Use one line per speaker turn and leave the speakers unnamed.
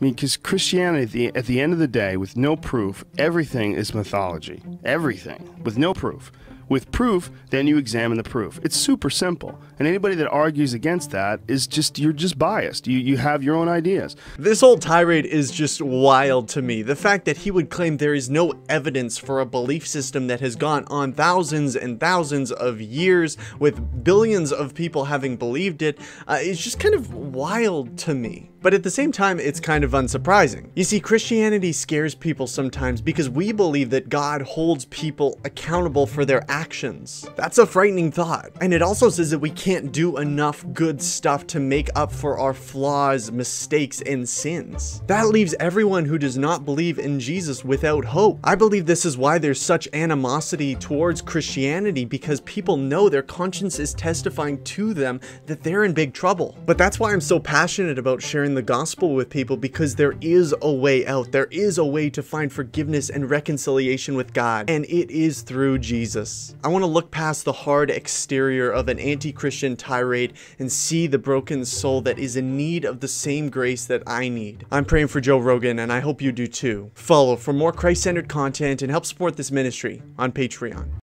I mean, because Christianity, at the, at the, end of the day, with no proof, everything is mythology. Everything, with no proof with proof, then you examine the proof. It's super simple. And anybody that argues against that is just, you're just biased. You, you have your own ideas. This whole tirade is just wild to me. The fact that he would claim there is no evidence for a
belief system that has gone on thousands and thousands of years with billions of people having believed it uh, is just kind of wild to me. But at the same time, it's kind of unsurprising. You see, Christianity scares people sometimes because we believe that God holds people accountable for their actions actions. That's a frightening thought. And it also says that we can't do enough good stuff to make up for our flaws, mistakes, and sins. That leaves everyone who does not believe in Jesus without hope. I believe this is why there's such animosity towards Christianity because people know their conscience is testifying to them that they're in big trouble. But that's why I'm so passionate about sharing the gospel with people because there is a way out. There is a way to find forgiveness and reconciliation with God, and it is through Jesus. I want to look past the hard exterior of an anti-Christian tirade and see the broken soul that is in need of the same grace that I need. I'm praying for Joe Rogan and I hope you do too. Follow for more Christ-centered content and help support this ministry on Patreon.